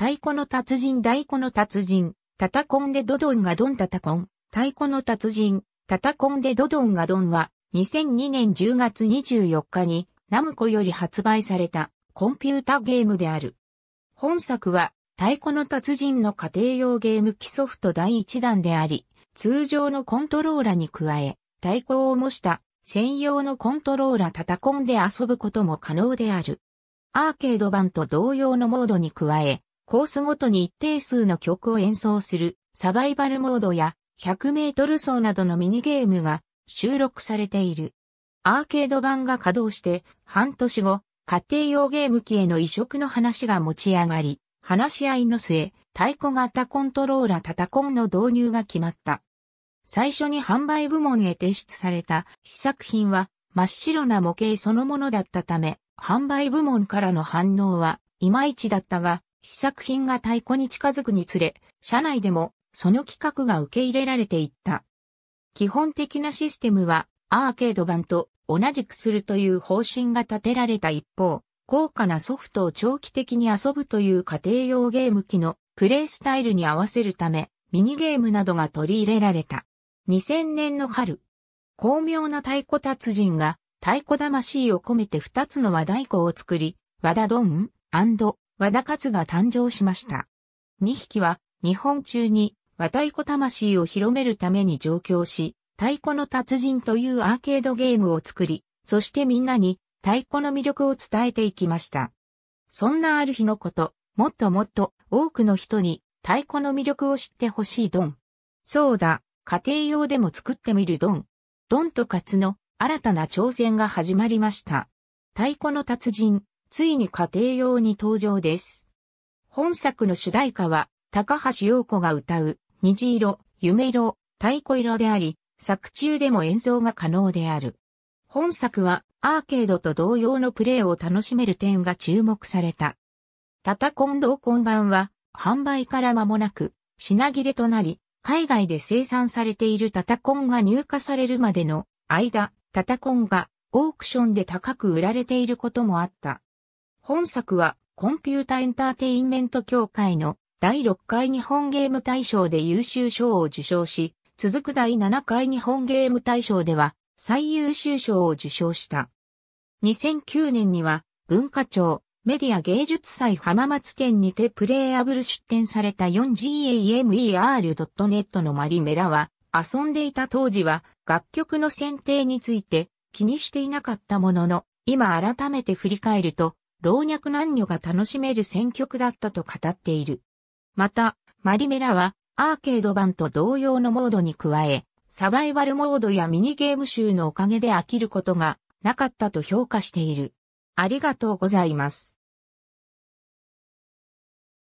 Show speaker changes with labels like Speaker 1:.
Speaker 1: 太鼓の達人太鼓の達人、タタコンでドドンがドンタタコン、太鼓の達人、タタコンでドドンがドンは、2002年10月24日に、ナムコより発売された、コンピュータゲームである。本作は、太鼓の達人の家庭用ゲーム機ソフト第1弾であり、通常のコントローラに加え、太鼓を模した専用のコントローラタタコンで遊ぶことも可能である。アーケード版と同様のモードに加え、コースごとに一定数の曲を演奏するサバイバルモードや100メートル走などのミニゲームが収録されている。アーケード版が稼働して半年後、家庭用ゲーム機への移植の話が持ち上がり、話し合いの末、太鼓型コントローラタタコンの導入が決まった。最初に販売部門へ提出された試作品は真っ白な模型そのものだったため、販売部門からの反応はいまいちだったが、試作品が太鼓に近づくにつれ、社内でもその企画が受け入れられていった。基本的なシステムはアーケード版と同じくするという方針が立てられた一方、高価なソフトを長期的に遊ぶという家庭用ゲーム機のプレイスタイルに合わせるため、ミニゲームなどが取り入れられた。2000年の春、巧妙な太鼓達人が太鼓魂を込めて2つの和太鼓を作り、和田ドン和田勝が誕生しました。2匹は日本中に和太鼓魂を広めるために上京し、太鼓の達人というアーケードゲームを作り、そしてみんなに太鼓の魅力を伝えていきました。そんなある日のこと、もっともっと多くの人に太鼓の魅力を知ってほしいドン。そうだ、家庭用でも作ってみるドン。ドンとカツの新たな挑戦が始まりました。太鼓の達人、ついに家庭用に登場です。本作の主題歌は、高橋洋子が歌う、虹色、夢色、太鼓色であり、作中でも演奏が可能である。本作は、アーケードと同様のプレイを楽しめる点が注目された。タタコン同梱版は、販売から間もなく、品切れとなり、海外で生産されているタタコンが入荷されるまでの間、タタコンがオークションで高く売られていることもあった。本作はコンピュータエンターテインメント協会の第6回日本ゲーム大賞で優秀賞を受賞し、続く第7回日本ゲーム大賞では最優秀賞を受賞した。2009年には文化庁メディア芸術祭浜松店にてプレイアブル出展された 4gamer.net のマリメラは遊んでいた当時は楽曲の選定について気にしていなかったものの今改めて振り返ると老若男女が楽しめる選曲だったと語っている。また、マリメラはアーケード版と同様のモードに加え、サバイバルモードやミニゲーム集のおかげで飽きることがなかったと評価している。ありがとうございます。